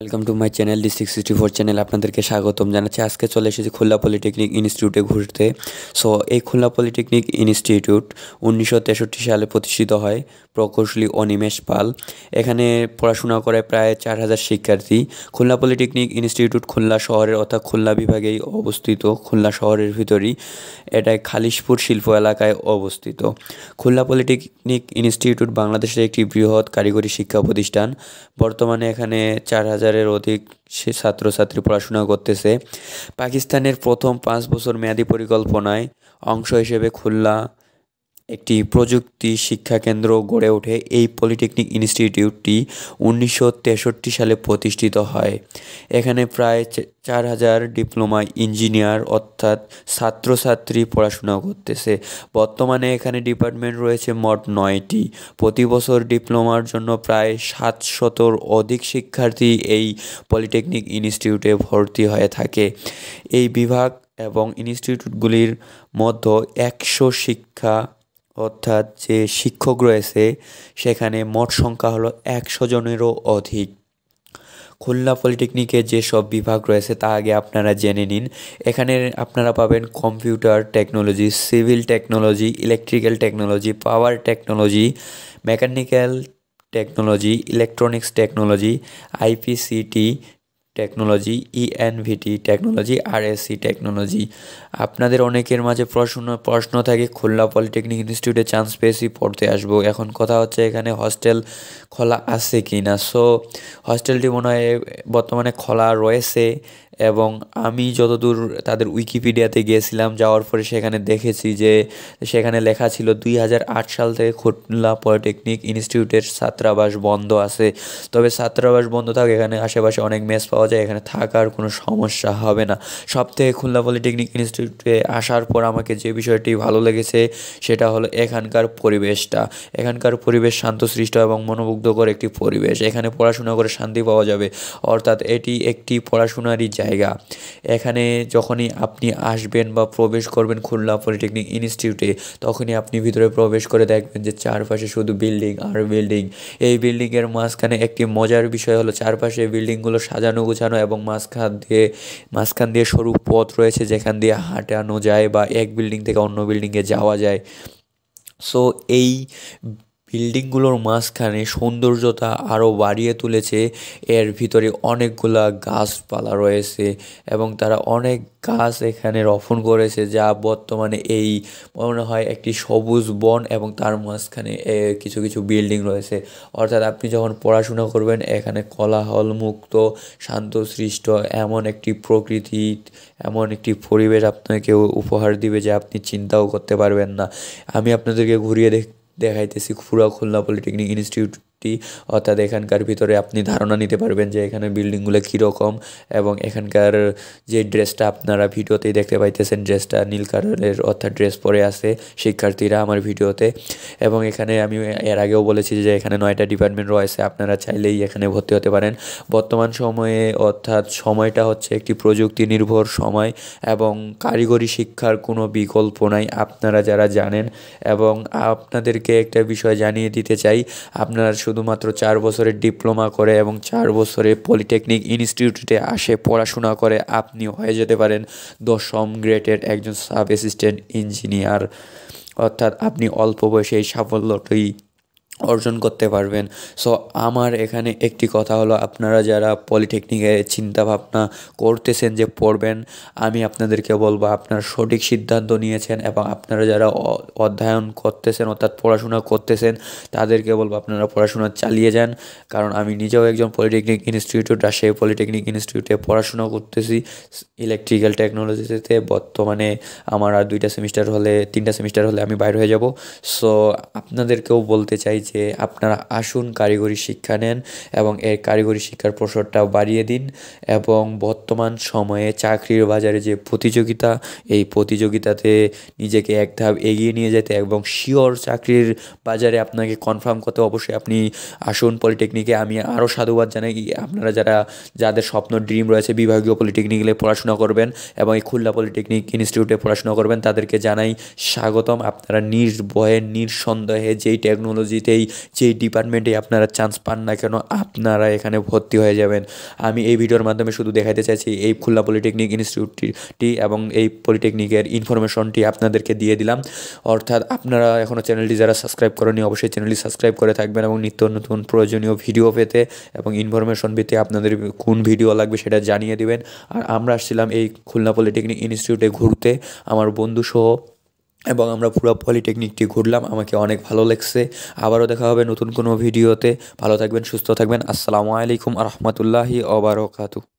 welcome to my channel D six sixty four channel আপনাদেরকে স্বাগতম জানাচ্ছি আজকে চলে এসেছি খুলনা পলিটেকনিক ইনস্টিটিউটে ঘুরতে সো এই খুলনা পলিটেকনিক ইনস্টিটিউট উনিশশো তেষট্টি সালে প্রতিষ্ঠিত হয় প্রকৌশলী অনিমেষ পাল এখানে পড়াশোনা করে প্রায় চার হাজার শিক্ষার্থী খুলনা পলিটেকনিক ইনস্টিটিউট খুলনা শহরের অর্থাৎ খুলনা বিভাগেই অবস্থিত খুলনা শহরের ভিতরেই এটাই খালিশপুর শিল্প এলাকায় অবস্থিত খুলনা পলিটেকনিক ইনস্টিটিউট বাংলাদেশের একটি বৃহৎ কারিগরি শিক্ষা প্রতিষ্ঠান বর্তমানে এখানে চার হাজার হাজারের অধিক সে ছাত্রছাত্রী পড়াশোনা করতেছে পাকিস্তানের প্রথম পাঁচ বছর মেয়াদী পরিকল্পনায় অংশ হিসেবে খুলনা একটি প্রযুক্তি শিক্ষাকেন্দ্র গড়ে ওঠে এই পলিটেকনিক ইনস্টিটিউটটি উনিশশো সালে প্রতিষ্ঠিত হয় এখানে প্রায় চার হাজার ডিপ্লোমা ইঞ্জিনিয়ার অর্থাৎ ছাত্রছাত্রী পড়াশোনা করতেছে বর্তমানে এখানে ডিপার্টমেন্ট রয়েছে মোট নয়টি প্রতি বছর ডিপ্লোমার জন্য প্রায় সাতশতর অধিক শিক্ষার্থী এই পলিটেকনিক ইনস্টিটিউটে ভর্তি হয়ে থাকে এই বিভাগ এবং ইনস্টিটিউটগুলির মধ্যে একশো শিক্ষা অর্থাৎ যে শিক্ষক রয়েছে সেখানে মোট সংখ্যা হলো একশো জনেরও অধিক খুলনা পলিটেকনিকের যেসব বিভাগ রয়েছে তা আগে আপনারা জেনে নিন এখানে আপনারা পাবেন computer technology civil technology electrical technology power technology mechanical technology electronics technology IPCT technology ENVT technology RSC technology আপনাদের অনেকের মাঝে প্রশ্ন প্রশ্ন থাকে খুলনা পলিটেকনিক ইনস্টিটিউটে চান্স পেয়েছি পড়তে আসবো এখন কথা হচ্ছে এখানে হস্টেল খোলা আছে কি না সো হস্টেলটি মনে হয় বর্তমানে খোলা রয়েছে এবং আমি যতদূর তাদের উইকিপিডিয়াতে গিয়েছিলাম যাওয়ার পরে সেখানে দেখেছি যে সেখানে লেখা ছিল দুই সাল থেকে খুলনা পলিটেকনিক ইনস্টিটিউটের ছাত্রাবাস বন্ধ আছে তবে ছাত্রাবাস বন্ধ থাকে এখানে আশেপাশে অনেক মেস পাওয়া পাওয়া যায় এখানে থাকার কোনো সমস্যা হবে না সব থেকে খুলনা পলিটেকনিক ইনস্টিটিউটে আসার পর আমাকে যে বিষয়টি ভালো লেগেছে সেটা হলো এখানকার পরিবেশটা এখানকার পরিবেশ শান্ত সৃষ্ট এবং মনোমুগ্ধকর একটি পরিবেশ এখানে পড়াশোনা করে শান্তি পাওয়া যাবে অর্থাৎ এটি একটি পড়াশোনারই জায়গা এখানে যখনই আপনি আসবেন বা প্রবেশ করবেন খুলনা পলিটেকনিক ইনস্টিটিউটে তখনই আপনি ভিতরে প্রবেশ করে দেখবেন যে চারপাশে শুধু বিল্ডিং আর বিল্ডিং এই বিল্ডিংয়ের মাঝখানে একটি মজার বিষয় হলো চারপাশে বিল্ডিংগুলো সাজানো গোছানো এবং মাঝখান দিয়ে মাঝখান দিয়ে সরু পথ রয়েছে যেখান দিয়ে হাঁটানো যায় বা এক বিল্ডিং থেকে অন্য বিল্ডিংয়ে যাওয়া যায় সো এই বিল্ডিংগুলোর মাঝখানে সৌন্দর্যতা আরো বাড়িয়ে তুলেছে এর ভিতরে অনেকগুলা গাছপালা রয়েছে এবং তারা অনেক গাছ এখানে রোপণ করেছে যা বর্তমানে এই মনে হয় একটি সবুজ বন এবং তার মাঝখানে কিছু কিছু বিল্ডিং রয়েছে অর্থাৎ আপনি যখন পড়াশোনা করবেন এখানে কোলাহল মুক্ত সৃষ্ট এমন একটি প্রকৃতি এমন একটি পরিবেশ আপনাকে উপহার দিবে যে আপনি চিন্তাও করতে পারবেন না আমি আপনাদেরকে ঘুরিয়ে দেখ দেখাইতেছি খুড়া খুলনা পলিটেকনিক ইনস্টিটিউট একটি অর্থাৎ এখানকার ভিতরে আপনি ধারণা নিতে পারবেন যে এখানে বিল্ডিংগুলো কীরকম এবং এখানকার যে ড্রেসটা আপনারা ভিডিওতেই দেখতে পাইতেছেন ড্রেসটা নীল কালারের অর্থাৎ ড্রেস পরে আছে শিক্ষার্থীরা আমার ভিডিওতে এবং এখানে আমি এর আগেও বলেছি যে এখানে নয়টা ডিপার্টমেন্ট রয়েছে আপনারা চাইলেই এখানে ভর্তি হতে পারেন বর্তমান সময়ে অর্থাৎ সময়টা হচ্ছে একটি প্রযুক্তি নির্ভর সময় এবং কারিগরি শিক্ষার কোনো বিকল্প নাই আপনারা যারা জানেন এবং আপনাদেরকে একটা বিষয় জানিয়ে দিতে চাই আপনারা শুধু শুধুমাত্র চার বছরের ডিপ্লোমা করে এবং চার বছরে পলিটেকনিক ইনস্টিটিউটে আসে পড়াশোনা করে আপনি হয়ে যেতে পারেন দশম গ্রেডের একজন সাব অ্যাসিস্ট্যান্ট ইঞ্জিনিয়ার অর্থাৎ আপনি অল্প বয়সে এই সাফল্যটি অর্জন করতে পারবেন সো আমার এখানে একটি কথা হলো আপনারা যারা পলিটেকনিকে চিন্তাভাবনা করতেছেন যে পড়বেন আমি আপনাদেরকে বলবো আপনারা সঠিক সিদ্ধান্ত নিয়েছেন এবং আপনারা যারা অধ্যয়ন করতেছেন অর্থাৎ পড়াশোনা করতেছেন তাদেরকে বলবো আপনারা পড়াশোনা চালিয়ে যান কারণ আমি নিজেও একজন পলিটেকনিক ইনস্টিটিউট রাজশাহী পলিটেকনিক ইনস্টিটিউটে পড়াশোনা করতেছি ইলেকট্রিক্যাল টেকনোলজিতে বর্তমানে আমার আর দুইটা সেমিস্টার হলে তিনটা সেমিস্টার হলে আমি বাইর হয়ে যাব সো আপনাদেরকেও বলতে চাই যে আপনারা আসুন কারিগরি শিক্ষা নেন এবং এর কারিগরি শিক্ষার প্রসরটাও বাড়িয়ে দিন এবং বর্তমান সময়ে চাকরির বাজারে যে প্রতিযোগিতা এই প্রতিযোগিতাতে নিজেকে এক ধাপ এগিয়ে নিয়ে যেতে এবং শিওর চাকরির বাজারে আপনাকে কনফার্ম করতে অবশ্যই আপনি আসুন পলিটেকনিকে আমি আরও সাধুবাদ জানাই আপনারা যারা যাদের স্বপ্ন ড্রিম রয়েছে বিভাগীয় পলিটেকনিকে পড়াশোনা করবেন এবং এই খুলনা পলিটেকনিক ইনস্টিটিউটে পড়াশোনা করবেন তাদেরকে জানাই স্বাগতম আপনারা নির্ভয়ে নিঃসন্দেহে যেই টেকনোলজিতে যেই যেই ডিপার্টমেন্টে আপনারা চান্স পান না কেন আপনারা এখানে ভর্তি হয়ে যাবেন আমি এই ভিডিওর মাধ্যমে শুধু দেখাতে চাইছি এই খুলনা পলিটেকনিক ইনস্টিটিউটটি এবং এই পলিটেকনিকের ইনফরমেশনটি আপনাদেরকে দিয়ে দিলাম অর্থাৎ আপনারা এখনও চ্যানেলটি যারা সাবস্ক্রাইব করেনি অবশ্যই চ্যানেলটি সাবস্ক্রাইব করে থাকবেন এবং নিত্য নতুন প্রয়োজনীয় ভিডিও পেতে এবং ইনফরমেশন পেতে আপনাদের কোন ভিডিও লাগবে সেটা জানিয়ে দেবেন আর আমরা আসছিলাম এই খুলনা পলিটেকনিক ইনস্টিটিউটে ঘুরতে আমার বন্ধুসহ এবং আমরা পুরো পলিটেকনিকটি ঘুরলাম আমাকে অনেক ভালো লাগছে আবারও দেখা হবে নতুন কোনো ভিডিওতে ভালো থাকবেন সুস্থ থাকবেন আসসালামু আলাইকুম আ রহমতুল্লাহি ওবরকাতু